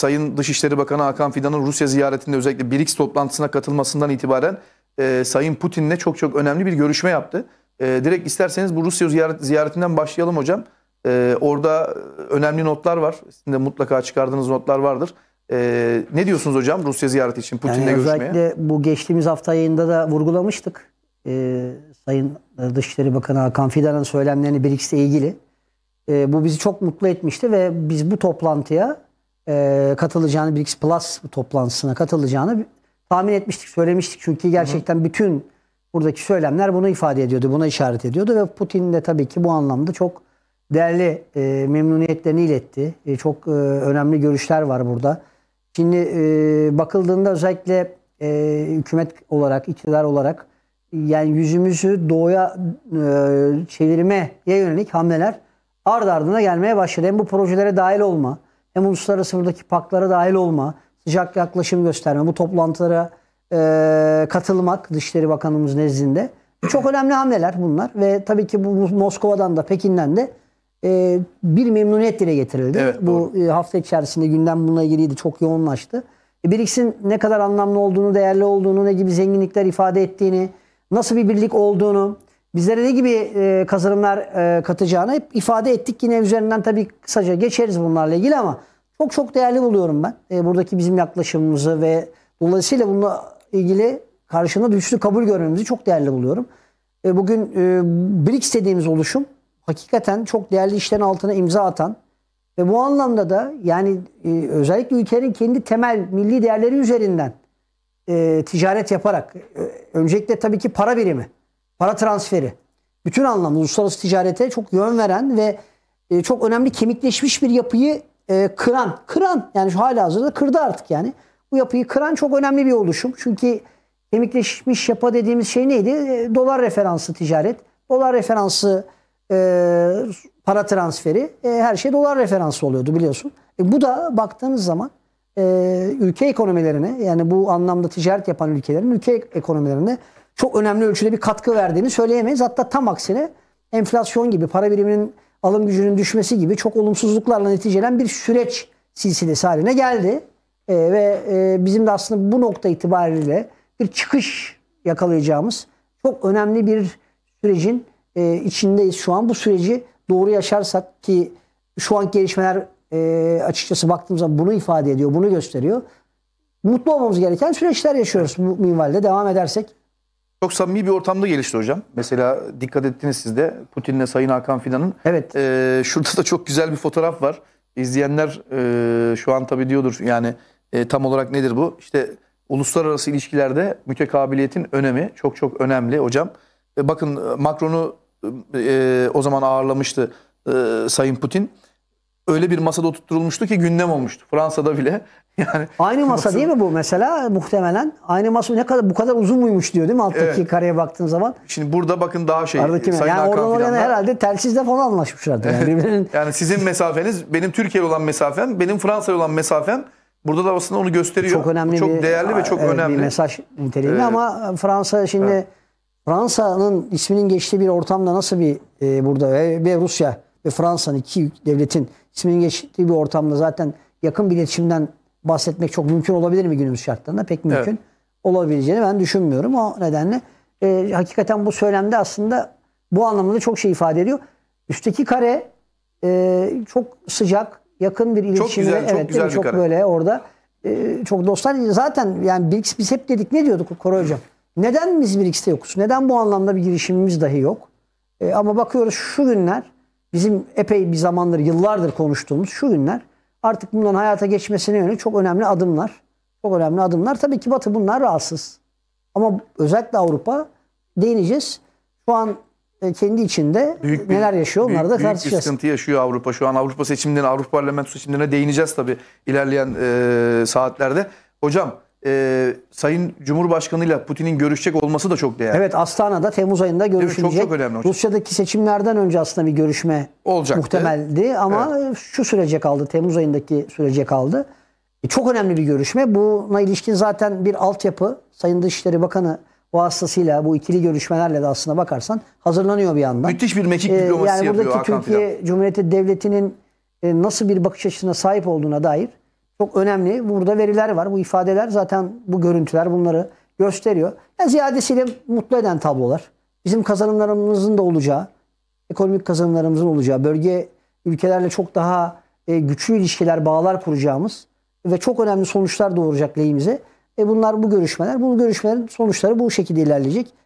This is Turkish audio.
Sayın Dışişleri Bakanı Hakan Fidan'ın Rusya ziyaretinde özellikle BRICS toplantısına katılmasından itibaren e, Sayın Putin'le çok çok önemli bir görüşme yaptı. E, direkt isterseniz bu Rusya ziyaret, ziyaretinden başlayalım hocam. E, orada e, önemli notlar var. Sizin de mutlaka çıkardığınız notlar vardır. E, ne diyorsunuz hocam Rusya ziyareti için Putin'le yani görüşmeye? Özellikle bu geçtiğimiz hafta yayında da vurgulamıştık. E, Sayın Dışişleri Bakanı Hakan Fidan'ın söylemlerini BRICS'le ilgili. E, bu bizi çok mutlu etmişti ve biz bu toplantıya e, katılacağını, Brix Plus toplantısına katılacağını tahmin etmiştik, söylemiştik. Çünkü gerçekten hı bütün buradaki söylemler bunu ifade ediyordu, buna işaret ediyordu. Ve Putin de tabii ki bu anlamda çok değerli e, memnuniyetlerini iletti. E, çok e, önemli görüşler var burada. Şimdi e, bakıldığında özellikle e, hükümet olarak, iktidar olarak yani yüzümüzü doğuya e, çevirmeye yönelik hamleler ard ardına gelmeye başladı. Hem bu projelere dahil olma, hem uluslararası buradaki paklara dahil olma, sıcak yaklaşım gösterme, bu toplantılara e, katılmak Dışişleri Bakanımız nezdinde. Çok önemli hamleler bunlar ve tabii ki bu Moskova'dan da Pekin'den de e, bir memnuniyet dile getirildi. Evet, bu e, hafta içerisinde gündem bununla ilgiliydi, çok yoğunlaştı. E, BRICS'in ne kadar anlamlı olduğunu, değerli olduğunu, ne gibi zenginlikler ifade ettiğini, nasıl bir birlik olduğunu, bizlere ne gibi e, kazanımlar e, katacağını hep ifade ettik. Yine üzerinden tabii kısaca geçeriz bunlarla ilgili ama çok çok değerli buluyorum ben. E, buradaki bizim yaklaşımımızı ve dolayısıyla bununla ilgili karşında güçlü kabul görmemizi çok değerli buluyorum. E, bugün e, BRICS dediğimiz oluşum hakikaten çok değerli işlerin altına imza atan ve bu anlamda da yani e, özellikle ülkenin kendi temel milli değerleri üzerinden e, ticaret yaparak e, öncelikle tabii ki para birimi Para transferi. Bütün anlamda uluslararası ticarete çok yön veren ve e, çok önemli kemikleşmiş bir yapıyı e, kıran. Kıran yani şu hala hazırda kırdı artık yani. Bu yapıyı kıran çok önemli bir oluşum. Çünkü kemikleşmiş yapı dediğimiz şey neydi? E, dolar referanslı ticaret. Dolar referanslı e, para transferi. E, her şey dolar referanslı oluyordu biliyorsun. E, bu da baktığınız zaman e, ülke ekonomilerine yani bu anlamda ticaret yapan ülkelerin ülke ekonomilerine çok önemli ölçüde bir katkı verdiğini söyleyemeyiz. Hatta tam aksine enflasyon gibi para biriminin alım gücünün düşmesi gibi çok olumsuzluklarla neticelen bir süreç silsilesi haline geldi. E, ve e, bizim de aslında bu nokta itibariyle bir çıkış yakalayacağımız çok önemli bir sürecin e, içindeyiz şu an. Bu süreci doğru yaşarsak ki şu anki gelişmeler e, açıkçası baktığımızda bunu ifade ediyor, bunu gösteriyor. Mutlu olmamız gereken süreçler yaşıyoruz bu minvalde. Devam edersek çok samimi bir ortamda gelişti hocam. Mesela dikkat ettiniz siz de Putin'le Sayın Hakan Fidan'ın. Evet. E, şurada da çok güzel bir fotoğraf var. İzleyenler e, şu an tabii diyordur yani e, tam olarak nedir bu? İşte uluslararası ilişkilerde mütekabiliyetin önemi çok çok önemli hocam. E, bakın e, Macron'u e, e, o zaman ağırlamıştı e, Sayın Putin öyle bir masada oturtulmuştu ki gündem olmuştu. Fransa'da bile. Yani aynı masa, masa değil mi bu mesela muhtemelen? Aynı masa ne kadar bu kadar uzun muymuş diyor değil mi alttaki evet. kareye baktığın zaman? Şimdi burada bakın daha şey. Aradaki Sayın yani oradan oraya herhalde telsizle falan anlaşmışlardı. Yani, birbirinin... yani sizin mesafeniz benim Türkiye olan mesafem, benim Fransa'ya olan mesafem Burada da aslında onu gösteriyor. Çok önemli, çok bir, değerli ve çok evet, önemli bir mesaj niteliğinde evet. ama Fransa şimdi evet. Fransa'nın isminin geçtiği bir ortamda nasıl bir e, burada ve, ve Rusya ve Fransa'nın iki devletin isminin geçtiği bir ortamda zaten yakın bir iletişimden bahsetmek çok mümkün olabilir mi günümüz şartlarında? Pek mümkün evet. olabileceğini ben düşünmüyorum. O nedenle e, hakikaten bu söylemde aslında bu anlamda çok şey ifade ediyor. Üstteki kare e, çok sıcak, yakın bir iletişimde. Çok güzel, evet, çok güzel bir çok kare. böyle orada e, çok dostlar. Zaten yani BRICS biz hep dedik ne diyorduk Koray Hocam? Neden biz BRICS'te yokuz? Neden bu anlamda bir girişimimiz dahi yok? E, ama bakıyoruz şu günler bizim epey bir zamandır, yıllardır konuştuğumuz şu günler artık bunların hayata geçmesine yönelik çok önemli adımlar. Çok önemli adımlar. Tabii ki Batı bunlar rahatsız. Ama özellikle Avrupa değineceğiz. Şu an e, kendi içinde büyük bir, neler yaşıyor onları da tartışacağız. Büyük bir sıkıntı yaşıyor Avrupa şu an. Avrupa seçimlerine, Avrupa parlamento seçimlerine değineceğiz tabii ilerleyen e, saatlerde. Hocam e, Sayın Cumhurbaşkanı ile Putin'in görüşecek olması da çok değerli. Evet Astana'da Temmuz ayında görüşülecek. çok çok önemli hocam. Rusya'daki seçimlerden önce aslında bir görüşme Olacaktı. muhtemeldi ama evet. şu sürece kaldı. Temmuz ayındaki sürece kaldı. E, çok önemli bir görüşme. Buna ilişkin zaten bir altyapı Sayın Dışişleri Bakanı vasıtasıyla bu ikili görüşmelerle de aslında bakarsan hazırlanıyor bir yandan. Müthiş bir mekik e, diplomasisi ee, yani yapıyor Hakan Türkiye Fidan. Cumhuriyeti Devleti'nin e, nasıl bir bakış açısına sahip olduğuna dair çok önemli. Burada veriler var. Bu ifadeler zaten bu görüntüler bunları gösteriyor. Ya ziyadesiyle mutlu eden tablolar. Bizim kazanımlarımızın da olacağı, ekonomik kazanımlarımızın olacağı, bölge ülkelerle çok daha e, güçlü ilişkiler, bağlar kuracağımız ve çok önemli sonuçlar doğuracak lehimize. E bunlar bu görüşmeler. Bu görüşmelerin sonuçları bu şekilde ilerleyecek.